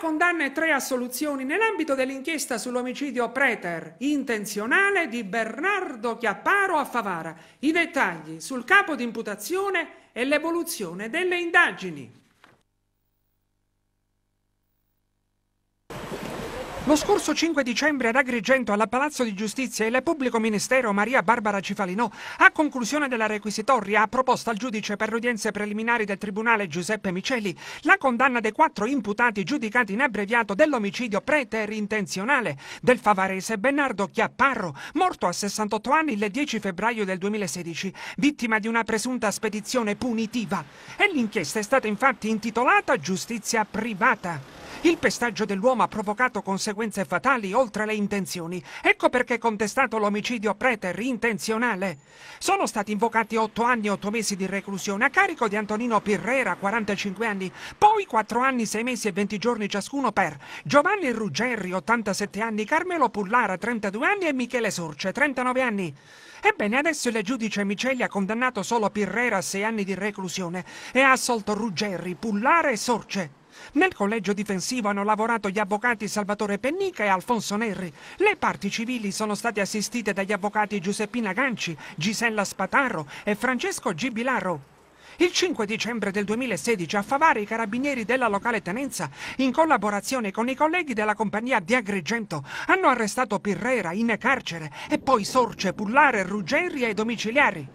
condanna e tre assoluzioni nell'ambito dell'inchiesta sull'omicidio Preter, intenzionale di Bernardo Chiapparo a Favara. I dettagli sul capo di imputazione e l'evoluzione delle indagini. Lo scorso 5 dicembre ad Agrigento, alla Palazzo di Giustizia, il pubblico ministero Maria Barbara Cifalinò, a conclusione della requisitoria, ha proposto al giudice per udienze preliminari del Tribunale Giuseppe Miceli la condanna dei quattro imputati giudicati in abbreviato dell'omicidio preterintenzionale del favarese Bernardo Chiapparro, morto a 68 anni il 10 febbraio del 2016, vittima di una presunta spedizione punitiva. E l'inchiesta è stata infatti intitolata Giustizia privata. Il pestaggio dell'uomo ha provocato conseguenze fatali oltre le intenzioni. Ecco perché è contestato l'omicidio preter intenzionale. Sono stati invocati otto anni e otto mesi di reclusione a carico di Antonino Pirrera, 45 anni, poi quattro anni, sei mesi e venti giorni ciascuno per Giovanni Ruggeri, 87 anni, Carmelo Pullara, 32 anni e Michele Sorce, 39 anni. Ebbene, adesso il giudice Micelli ha condannato solo Pirrera a sei anni di reclusione e ha assolto Ruggeri, Pullara e Sorce. Nel collegio difensivo hanno lavorato gli avvocati Salvatore Pennica e Alfonso Nerri. Le parti civili sono state assistite dagli avvocati Giuseppina Ganci, Gisella Spatarro e Francesco Gibilarro. Il 5 dicembre del 2016 a Favara i carabinieri della locale tenenza, in collaborazione con i colleghi della compagnia di Agrigento, hanno arrestato Pirrera in carcere e poi Sorce, Pullare, Ruggeri e domiciliari.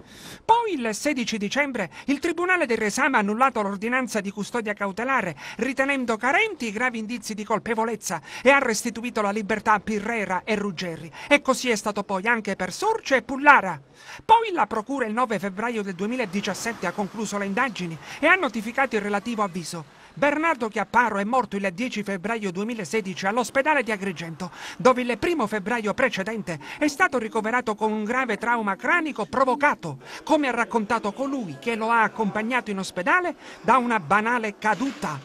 Poi il 16 dicembre il Tribunale del Resama ha annullato l'ordinanza di custodia cautelare, ritenendo carenti i gravi indizi di colpevolezza e ha restituito la libertà a Pirrera e Ruggeri. E così è stato poi anche per Sorce e Pullara. Poi la Procura il 9 febbraio del 2017 ha concluso le indagini e ha notificato il relativo avviso. Bernardo Chiapparo è morto il 10 febbraio 2016 all'ospedale di Agrigento, dove il primo febbraio precedente è stato ricoverato con un grave trauma cranico provocato, come ha raccontato colui che lo ha accompagnato in ospedale, da una banale caduta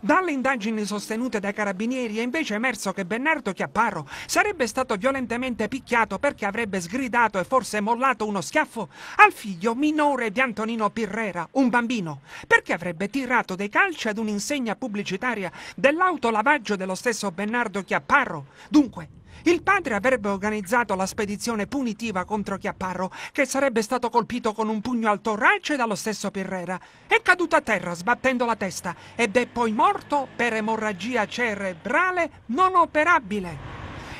dalle indagini sostenute dai carabinieri è invece emerso che Bernardo Chiapparro sarebbe stato violentemente picchiato perché avrebbe sgridato e forse mollato uno schiaffo al figlio minore di Antonino Pirrera, un bambino, perché avrebbe tirato dei calci ad un'insegna pubblicitaria dell'autolavaggio dello stesso Bernardo Chiapparro. Dunque, il padre avrebbe organizzato la spedizione punitiva contro Chiapparro, che sarebbe stato colpito con un pugno al torace dallo stesso Pirrera. È caduto a terra sbattendo la testa ed è poi morto per emorragia cerebrale non operabile.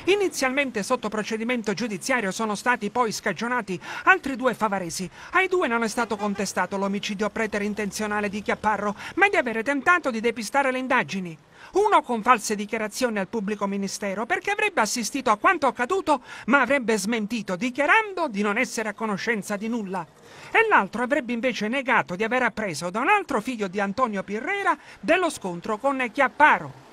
Inizialmente sotto procedimento giudiziario sono stati poi scagionati altri due favaresi. Ai due non è stato contestato l'omicidio preterintenzionale di Chiapparro, ma di avere tentato di depistare le indagini. Uno con false dichiarazioni al pubblico ministero perché avrebbe assistito a quanto accaduto ma avrebbe smentito dichiarando di non essere a conoscenza di nulla. E l'altro avrebbe invece negato di aver appreso da un altro figlio di Antonio Pirrera dello scontro con Chiapparo.